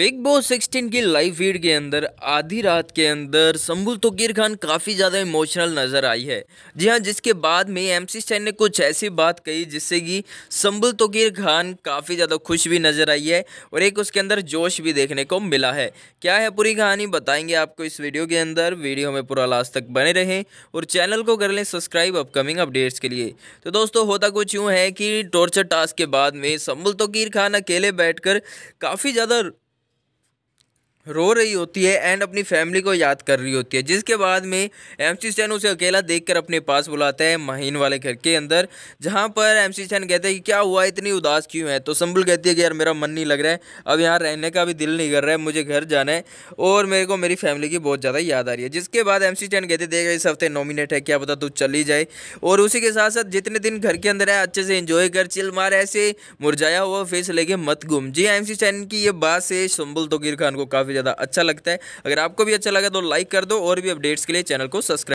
big boss 16 की live feed के अंदर आधी रात के अंदर संबुल तोकीर खान काफ़ी ज़्यादा इमोशनल नज़र आई है जी हाँ जिसके बाद में एम सी स्टैन ने कुछ ऐसी बात कही जिससे कि संबुल तोकीर खान काफ़ी ज़्यादा खुश भी नज़र आई है और एक उसके अंदर जोश भी देखने को मिला है क्या है पूरी कहानी बताएंगे आपको इस वीडियो के अंदर वीडियो में पूरा लास्ट तक बने रहें और चैनल को कर लें सब्सक्राइब अपकमिंग अपडेट्स के लिए तो दोस्तों होता कुछ यूँ है कि टॉर्चर टास्क के बाद में संबुल तोकीर खान अकेले बैठ काफ़ी ज़्यादा रो रही होती है एंड अपनी फैमिली को याद कर रही होती है जिसके बाद में एम सी स्टैन उसे अकेला देखकर अपने पास बुलाता है महीन वाले घर के अंदर जहाँ पर एम सी स्टैन कहते हैं कि क्या हुआ इतनी उदास क्यों है तो संबुल कहती है कि यार मेरा मन नहीं लग रहा है अब यहाँ रहने का भी दिल नहीं कर रहा है मुझे घर जाना है और मेरे को मेरी फैमिली की बहुत ज़्यादा याद आ रही है जिसके बाद एम सी स्टैन कहते देख इस हफ्ते नॉमिनेट है क्या पता तू चली जाए और उसी के साथ साथ जितने दिन घर के अंदर है अच्छे से इंजॉय कर चिल मार ऐसे मुरझाया हुआ फेस लेके मत घूम जी एम सी स्टैन की ये बात से संबुल तो गिर खान को काफ़ी काफ़ी ज़्यादा अच्छा लगता है अगर आपको भी अच्छा लगा तो लाइक कर दो और भी अपडेट्स के लिए चैनल को सब्सक्राइब